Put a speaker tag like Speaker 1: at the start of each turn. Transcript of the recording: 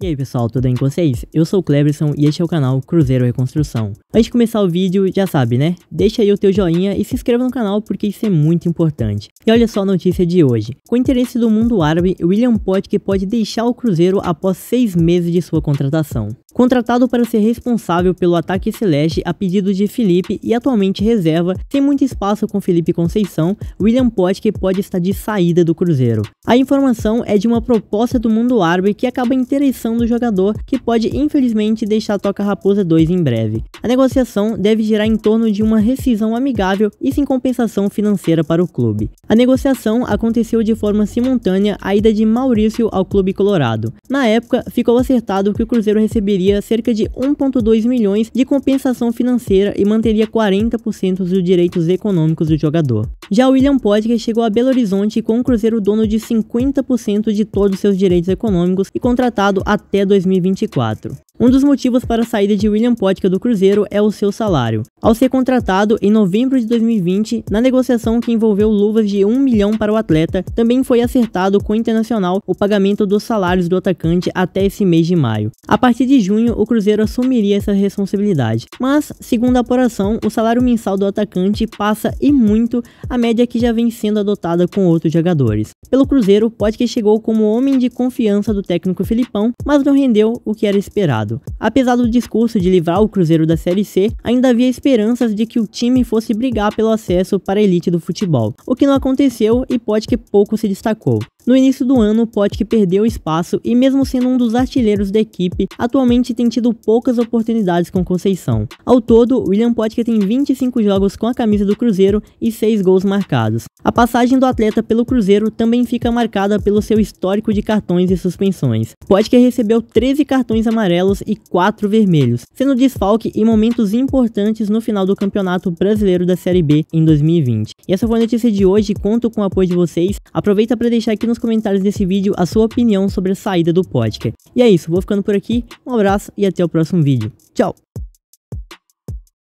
Speaker 1: E aí pessoal, tudo bem com vocês? Eu sou o Cleberson e este é o canal Cruzeiro Reconstrução. Antes de começar o vídeo, já sabe né? Deixa aí o teu joinha e se inscreva no canal porque isso é muito importante. E olha só a notícia de hoje. Com o interesse do mundo árabe, William Potke pode deixar o Cruzeiro após seis meses de sua contratação. Contratado para ser responsável pelo ataque celeste a pedido de Felipe e atualmente reserva, sem muito espaço com Felipe Conceição, William Potke pode estar de saída do Cruzeiro. A informação é de uma proposta do mundo árabe que acaba interessando do jogador, que pode infelizmente deixar a Toca Raposa 2 em breve. A negociação deve girar em torno de uma rescisão amigável e sem compensação financeira para o clube. A negociação aconteceu de forma simultânea à ida de Maurício ao clube colorado. Na época, ficou acertado que o Cruzeiro receberia cerca de 1,2 milhões de compensação financeira e manteria 40% dos direitos econômicos do jogador. Já o William Podker chegou a Belo Horizonte com o Cruzeiro dono de 50% de todos seus direitos econômicos e contratado até 2024. Um dos motivos para a saída de William Potka do Cruzeiro é o seu salário. Ao ser contratado em novembro de 2020, na negociação que envolveu luvas de 1 milhão para o atleta, também foi acertado com o Internacional o pagamento dos salários do atacante até esse mês de maio. A partir de junho, o Cruzeiro assumiria essa responsabilidade. Mas, segundo a apuração, o salário mensal do atacante passa e muito a média que já vem sendo adotada com outros jogadores. Pelo Cruzeiro, Potka chegou como homem de confiança do técnico Filipão, mas não rendeu o que era esperado. Apesar do discurso de livrar o Cruzeiro da Série C, ainda havia esperanças de que o time fosse brigar pelo acesso para a elite do futebol, o que não aconteceu e pode que pouco se destacou. No início do ano, o Potke perdeu espaço e mesmo sendo um dos artilheiros da equipe, atualmente tem tido poucas oportunidades com Conceição. Ao todo, William Potke tem 25 jogos com a camisa do Cruzeiro e 6 gols marcados. A passagem do atleta pelo Cruzeiro também fica marcada pelo seu histórico de cartões e suspensões. Potker recebeu 13 cartões amarelos e 4 vermelhos, sendo desfalque em momentos importantes no final do Campeonato Brasileiro da Série B em 2020. E essa foi a notícia de hoje, conto com o apoio de vocês. Aproveita para deixar aqui nos nos comentários desse vídeo a sua opinião sobre a saída do podcast E é isso, vou ficando por aqui, um abraço e até o próximo vídeo. Tchau!